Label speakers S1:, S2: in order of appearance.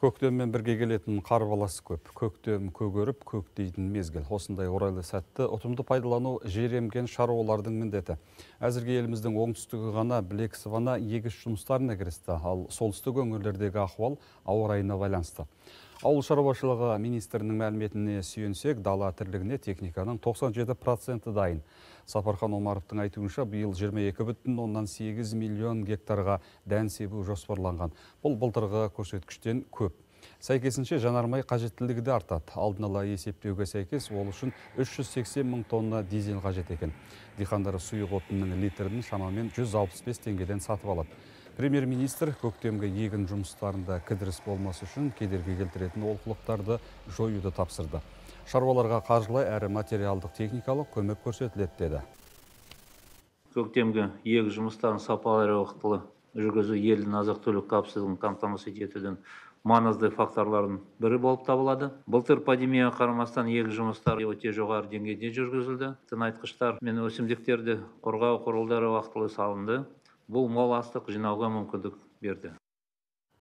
S1: көктеммен бірге келетін қарбалас көп көктем көгеріп көктейтін мезгіл осындай орайлы сәтті ұтымды пайдалану жеремген шаруалардың міндеті әзірге еліміздің оңтүстігі ғана білек сыбана егіс жұмыстарына кірісті ал солтүстік өңірлердегі ахуал ауа райына байланысты Ауыл шаруашылығы министрінің мәліметіне сүйенсек, дала тірлігіне техниканың 97 проценті дайын. Сапархан Омаровтың айтуынша, биыл 22 бүтін оннан 8 миллион гектарға дән себу жоспарланған. Бұл былтырғы көрсеткіштен көп. Сәйкесінше жанармай қажеттілігі де артады. Алдын ала есептеуге сәйкес ол үшін 380 мың тонна дизель қажет екен. Диқандар сұйық отынның литрін шамамен 165 теңгеден сатып алады премьер-министр көктемгі егін жұмыстарында кідіріс болмас үшін кедергі келтіретін олқылықтарды жоюды тапсырды шаруаларға қаржылай әрі материалдық техникалық көмек көрсетіледі деді
S2: көктемгі егін жұмыстарын сапалы әрі уақытылы жүргізу елдің азық түлік қауіпсіздігін қамтамасыз етудің маңызды факторларының бірі болып табылады былтыр пандемияға қарамастан егін жұмыстары өте жоғары деңгейде жүргізілді тыңайтқыштар мен өсімдіктерді қорғау құрылдары уақытылы салынды бұл мол астық жинауға мүмкіндік берді